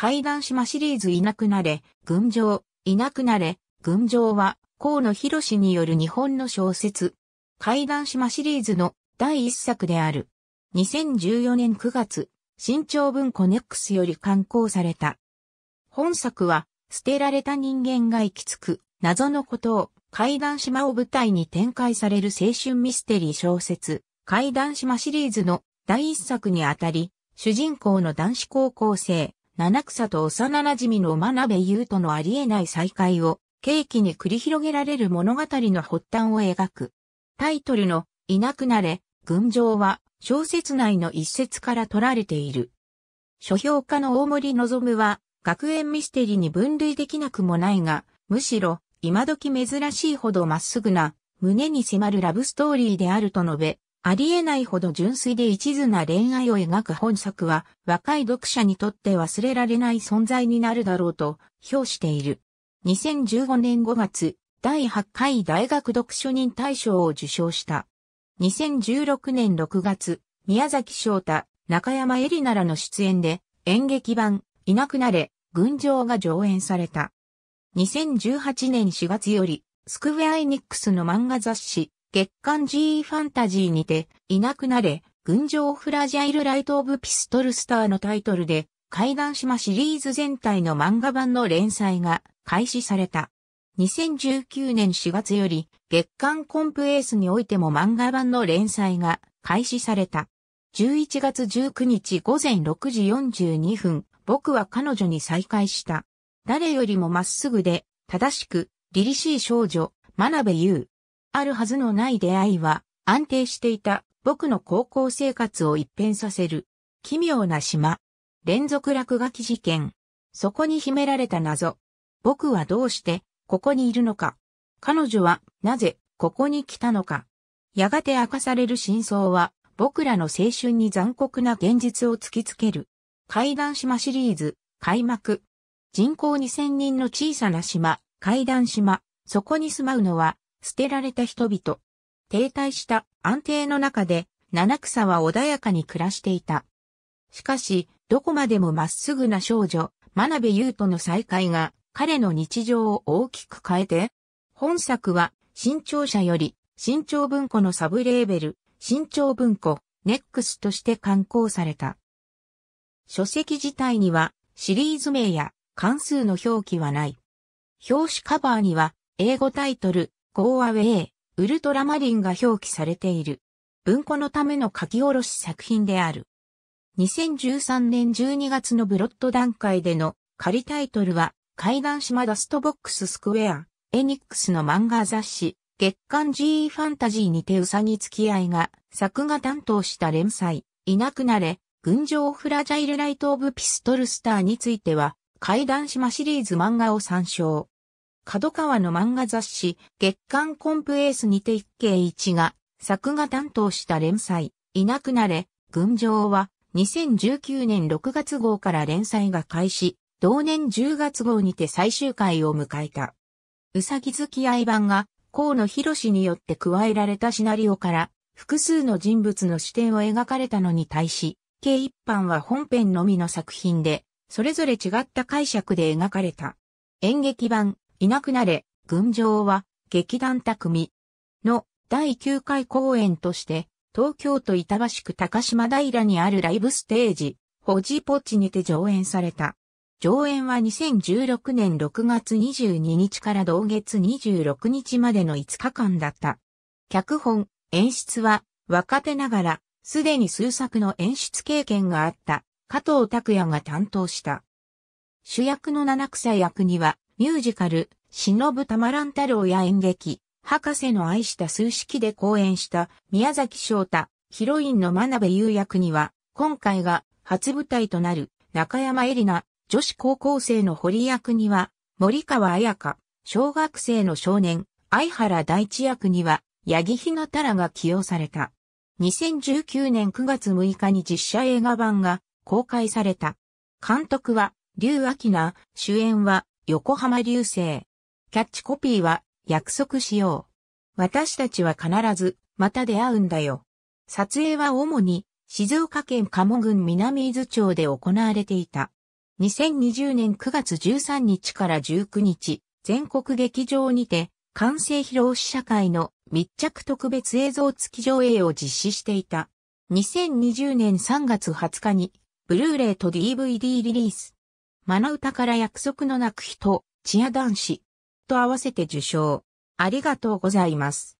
怪談島シリーズいなくなれ、群青、いなくなれ、群青は、河野博士による日本の小説、怪談島シリーズの第一作である。2014年9月、新潮文庫ネックスより刊行された。本作は、捨てられた人間が行き着く、謎のことを、怪談島を舞台に展開される青春ミステリー小説、怪談島シリーズの第一作にあたり、主人公の男子高校生、七草と幼馴染の真鍋優とのありえない再会を、契機に繰り広げられる物語の発端を描く。タイトルの、いなくなれ、群青は、小説内の一節から取られている。書評家の大森望は、学園ミステリに分類できなくもないが、むしろ、今時珍しいほどまっすぐな、胸に迫るラブストーリーであると述べ、ありえないほど純粋で一途な恋愛を描く本作は、若い読者にとって忘れられない存在になるだろうと、評している。2015年5月、第8回大学読書人大賞を受賞した。2016年6月、宮崎翔太、中山絵里奈らの出演で、演劇版、いなくなれ、群青が上演された。2018年4月より、スクウェアエニックスの漫画雑誌、月刊 G ファンタジーにて、いなくなれ、群青フラジャイルライトオブピストルスターのタイトルで、怪談島シリーズ全体の漫画版の連載が開始された。2019年4月より、月刊コンプエースにおいても漫画版の連載が開始された。11月19日午前6時42分、僕は彼女に再会した。誰よりもまっすぐで、正しく、凛々しい少女、真鍋優。あるはずのない出会いは、安定していた僕の高校生活を一変させる。奇妙な島。連続落書き事件。そこに秘められた謎。僕はどうしてここにいるのか。彼女はなぜここに来たのか。やがて明かされる真相は僕らの青春に残酷な現実を突きつける。怪談島シリーズ開幕。人口2000人の小さな島、怪談島。そこに住まうのは捨てられた人々。停滞した安定の中で、七草は穏やかに暮らしていた。しかし、どこまでもまっすぐな少女、真鍋優との再会が、彼の日常を大きく変えて、本作は、新潮社より、新潮文庫のサブレーベル、新潮文庫、ネックスとして刊行された。書籍自体には、シリーズ名や関数の表記はない。表紙カバーには、英語タイトル、ゴーアウェイ、ウルトラマリンが表記されている。文庫のための書き下ろし作品である。2013年12月のブロッド段階での仮タイトルは、怪談島ダストボックススクエア、エニックスの漫画雑誌、月刊 G e ファンタジーにてうさぎ付き合いが、作画担当した連載、いなくなれ、群青フラジャイルライトオブピストルスターについては、怪談島シリーズ漫画を参照。角川の漫画雑誌、月刊コンプエースにて一景一が、作画担当した連載、いなくなれ、群青は、2019年6月号から連載が開始、同年10月号にて最終回を迎えた。うさぎ付き合い版が、河野博によって加えられたシナリオから、複数の人物の視点を描かれたのに対し、計一版は本編のみの作品で、それぞれ違った解釈で描かれた。演劇版、いなくなれ、群青は、劇団匠の第9回公演として、東京都板橋区高島平にあるライブステージ、ホジポッチにて上演された。上演は2016年6月22日から同月26日までの5日間だった。脚本、演出は若手ながらすでに数作の演出経験があった加藤拓也が担当した。主役の七草役にはミュージカル、忍ぶたまらん太郎や演劇、博士の愛した数式で講演した宮崎翔太、ヒロインの真鍋優役には、今回が初舞台となる中山恵里奈、女子高校生の堀役には、森川彩香、小学生の少年、相原大地役には、八木日野太良が起用された。2019年9月6日に実写映画版が公開された。監督は、竜明菜、主演は、横浜流星。キャッチコピーは、約束しよう。私たちは必ず、また出会うんだよ。撮影は主に、静岡県鴨郡南伊豆町で行われていた。2020年9月13日から19日、全国劇場にて、完成披露試写会の密着特別映像付き上映を実施していた。2020年3月20日に、ブルーレイと DVD リリース。マナ歌から約束のなく人、チア男子と合わせて受賞。ありがとうございます。